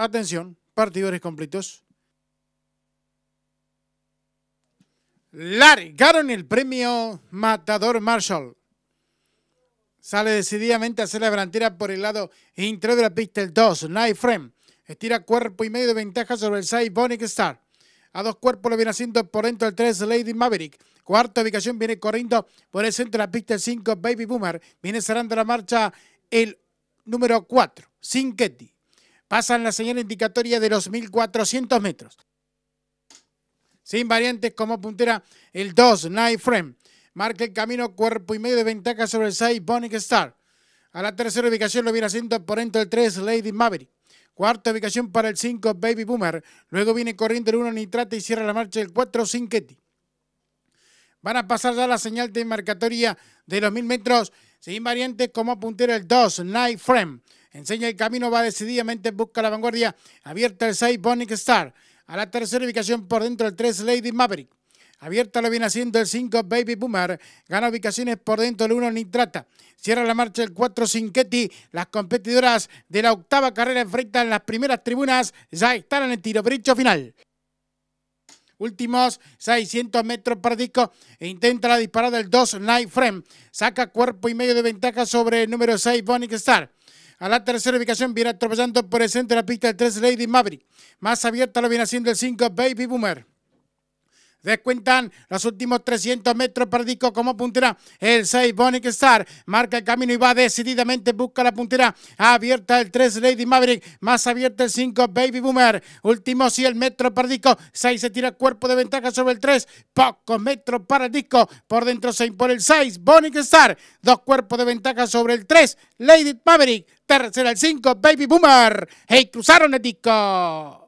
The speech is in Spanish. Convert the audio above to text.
Atención, partidores completos. Largaron el premio Matador Marshall. Sale decididamente a hacer la delantera por el lado interior de la pista el 2, Night Frame. Estira cuerpo y medio de ventaja sobre el 6, Bonic Star. A dos cuerpos lo viene haciendo por dentro el 3, Lady Maverick. Cuarta ubicación viene corriendo por el centro de la pista el 5, Baby Boomer. Viene cerrando la marcha el número 4, Sinketti. Pasan la señal indicatoria de los 1400 metros. Sin variantes como puntera, el 2, Night Frame. Marca el camino cuerpo y medio de ventaja sobre el 6, Bonic Star. A la tercera ubicación lo viene haciendo por dentro el 3, Lady Maverick. Cuarta ubicación para el 5, Baby Boomer. Luego viene corriendo el 1, Nitrate y cierra la marcha el 4, Cinquetti. Van a pasar ya la señal de marcatoria de los 1000 metros. Sin variantes como puntera, el 2, Night Frame. Enseña el camino, va decididamente, busca la vanguardia. Abierta el 6, Bonic Star. A la tercera ubicación por dentro el 3, Lady Maverick. Abierta lo viene haciendo el 5, Baby Boomer. Gana ubicaciones por dentro el 1, Nitrata. Cierra la marcha el 4, Cinquetti. Las competidoras de la octava carrera enfrentan las primeras tribunas. Ya están en el tiro bricho final últimos 600 metros para disco e intenta la disparada del 2 Night Frame. Saca cuerpo y medio de ventaja sobre el número 6 Bonic Star. A la tercera ubicación viene atropellando por el centro de la pista el 3 Lady Maverick. Más abierta lo viene haciendo el 5 Baby Boomer. Descuentan los últimos 300 metros para Disco como puntera. El 6 Bonic Star marca el camino y va decididamente, busca la puntera. Abierta el 3 Lady Maverick, más abierta el 5 Baby Boomer. Último 100 metros para Disco. 6 se tira cuerpo de ventaja sobre el 3. Pocos metros para el Disco. Por dentro se impone el 6 Bonic Star. Dos cuerpos de ventaja sobre el 3 Lady Maverick. Tercera el 5, Baby Boomer. Hey, cruzaron el disco.